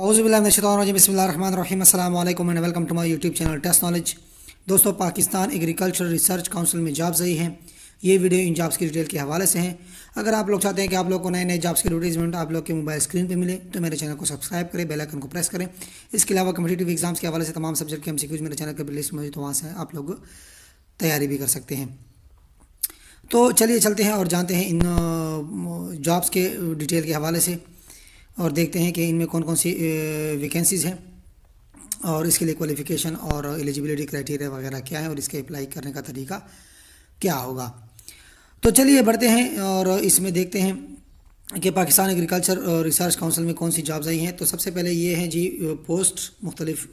अउज़बिल्लाशतरजीबसमीम and welcome to my YouTube channel test knowledge दोस्तों Pakistan agriculture research council में jobs आई हैं ये वीडियो इन जॉब्स की डिटेल के हवाले से हैं अगर आप लोग चाहते हैं कि आप लोग को नए नए जॉब्स के एडवर्टीजमेंट आप लोग के मोबाइल स्क्रीन पर मिले तो मेरे चैनल को सब्सक्राइब करें बेल आइकन को प्रेस करें इसके अलावा कम्पिटेटिव एग्जाम्स के हवाले से तमाम सब्जेक्ट के हम सीक्वेज मेरे चैनल के लिस्ट में तो वहाँ से आप लोग तैयारी भी कर सकते हैं तो चलिए चलते हैं और जानते हैं इन जॉब्स के डिटेल के हवाले से और देखते हैं कि इनमें कौन कौन सी वैकेंसीज़ हैं और इसके लिए क्वालिफ़िकेशन और एलिजिबिलिटी क्राइटेरिया वगैरह क्या है और इसके अप्लाई करने का तरीका क्या होगा तो चलिए बढ़ते हैं और इसमें देखते हैं कि पाकिस्तान एग्रीकल्चर रिसर्च काउंसिल में कौन सी जॉब्स आई हैं तो सबसे पहले ये हैं जी पोस्ट मुख्तलिफ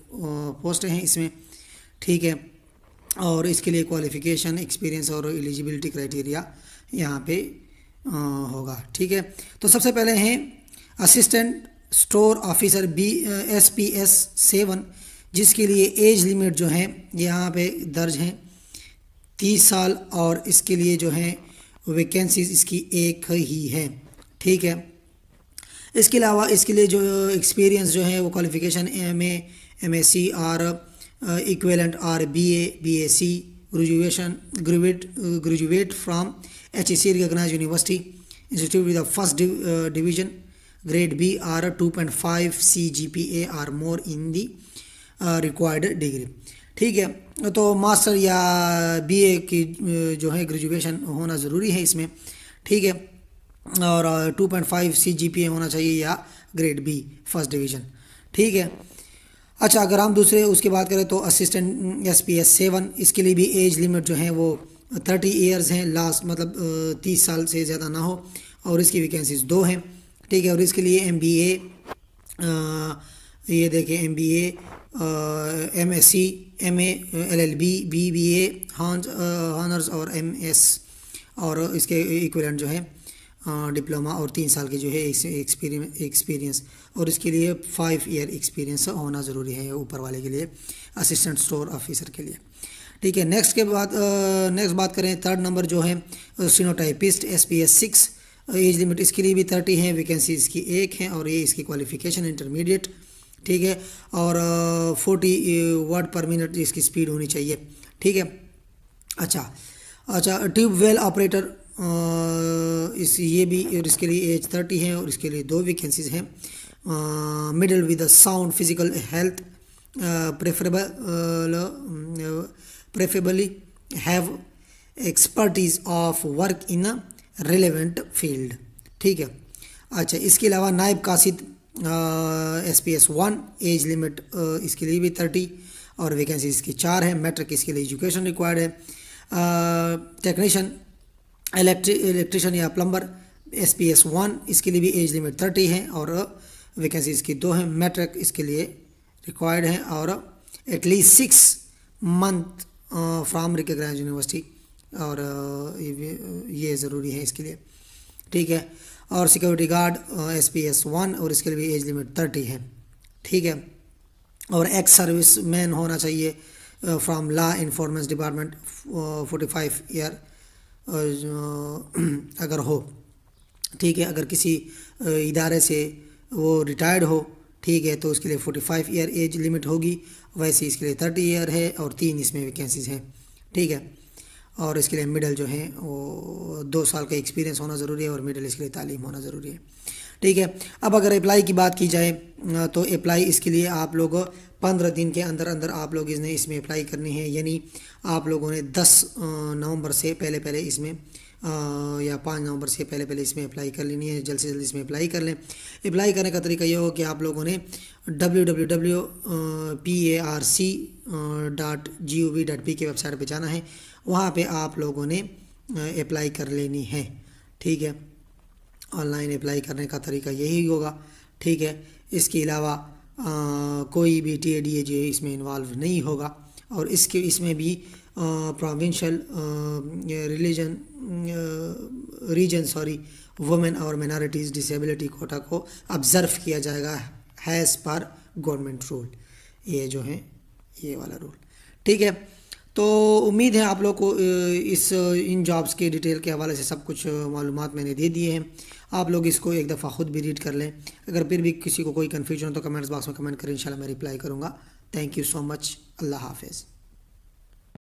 पोस्ट हैं इसमें ठीक है और इसके लिए क्वालिफ़िकेशन एक्सपीरियंस और एलिजिबिलिटी क्राइटेरिया यहाँ पे होगा ठीक है तो सबसे पहले हैं assistant store officer B S P S seven जिसके लिए एज लिमिट जो है यहाँ पे दर्ज हैं तीस साल और इसके लिए जो है वैकेंसीज इसकी एक ही है ठीक है इसके अलावा इसके लिए जो एक्सपीरियंस जो है वो qualification M A M S C or equivalent or B A B S C graduation graduate graduate from H E C recognize university institute with the first division grade B are 2.5 CGPA or more in the uh, required degree ठीक है तो master या BA uh, की uh, जो है graduation होना ज़रूरी है इसमें ठीक है और 2.5 सीजीपीए होना चाहिए या ग्रेड बी फर्स्ट डिवीज़न ठीक है अच्छा अगर हम दूसरे उसके बात करें तो assistant S P S seven इसके लिए भी एज लिमिट जो है वो थर्टी ईयर्स हैं लास्ट मतलब तीस साल से ज़्यादा ना हो और इसकी वैकेंसीज दो हैं ठीक है और इसके लिए एम बी ए ये देखें M B M S C M L L B B B A honours और एम एस और इसके इक्वलेंट जो है डिप्लोमा और तीन साल की जो है एक्सपीरियंस और इसके लिए फाइव ईयर एक्सपीरियंस होना ज़रूरी है ऊपर वाले के लिए असिस्टेंट स्टोर ऑफिसर के लिए ठीक है नेक्स्ट के बाद नेक्स्ट बात करें थर्ड नंबर जो है stenotypist S P S six age limit इसके लिए भी थर्टी है वैकेंसी इसकी एक है और ये इसकी क्वालिफिकेशन इंटरमीडिएट ठीक है और फोर्टी वर्ड पर मिनट इसकी स्पीड होनी चाहिए ठीक है अच्छा अच्छा ट्यूबवेल ऑपरेटर इस ये भी और इसके लिए एज थर्टी है और इसके लिए दो वैकेंसीज हैं middle with sound physical health preferable preferably have expertise of work in relevant field ठीक है अच्छा इसके अलावा नायब कासिद S P S one age limit इसके लिए भी थर्टी और वैकेंसी इसकी चार है मैट्रिक इसके लिए एजुकेशन रिक्वायर्ड है टेक्नीशियन इलेक्ट्री इलेक्ट्रिशियन या plumber S P S one इसके लिए भी एज लिमिट थर्टी है और वैकेंसी इसकी दो है मैट्रिक इसके लिए रिक्वायर्ड है और at least six month from recognize university और ये ज़रूरी है इसके लिए ठीक है और security guard S P S one और इसके लिए एज लिमिट थर्टी है ठीक है और एक्स सर्विस मैन होना चाहिए from law enforcement department forty five year अगर हो ठीक है अगर किसी इदारे से वो रिटायर्ड हो ठीक है तो उसके लिए forty five year age limit होगी वैसे इसके लिए थर्टी ईयर है और तीन इसमें वैकेंसीज हैं ठीक है और इसके लिए मिडल जो है वो दो साल का एक्सपीरियंस होना ज़रूरी है और मिडल इसके लिए तालीम होना ज़रूरी है ठीक है अब अगर अप्लाई की बात की जाए तो अप्लाई इसके लिए आप लोग पंद्रह दिन के अंदर अंदर आप लोग इसने इसमें अप्लाई करनी है यानी आप लोगों ने दस नवंबर से पहले पहले इसमें आ, या पाँच नवंबर से पहले पहले इसमें अप्लाई कर लेनी है जल्द से जल्द इसमें अप्लाई कर लें अप्लाई करने का तरीका ये हो कि आप लोगों ने W W W P A R C dot G O V dot P K website पे जाना है वहाँ पे आप लोगों ने अप्लाई कर लेनी है ठीक है ऑनलाइन अप्लाई करने का तरीका यही होगा ठीक है इसके अलावा कोई भी टी ए डी ए जो इसमें इन्वॉल्व नहीं होगा और इसके इसमें भी provincial religion region sorry women और मिनारिटीज़ डिसेबिलिटी कोटा को ऑब्ज़र्व किया जाएगा हैज़ पर गवर्नमेंट रूल ये जो है ये वाला रूल ठीक है तो उम्मीद है आप लोग को इस इन जॉब्स के डिटेल के हवाले से सब कुछ मालूम मैंने दे दिए हैं आप लोग इसको एक दफ़ा ख़ुद भी रीड कर लें अगर फिर भी किसी को कोई कन्फ्यूजन हो तो कमेंट्स बॉक्स में कमेंट करें इंशाल्लाह मैं रिप्लाई करूँगा थैंक यू सो मच अल्लाह हाफिज़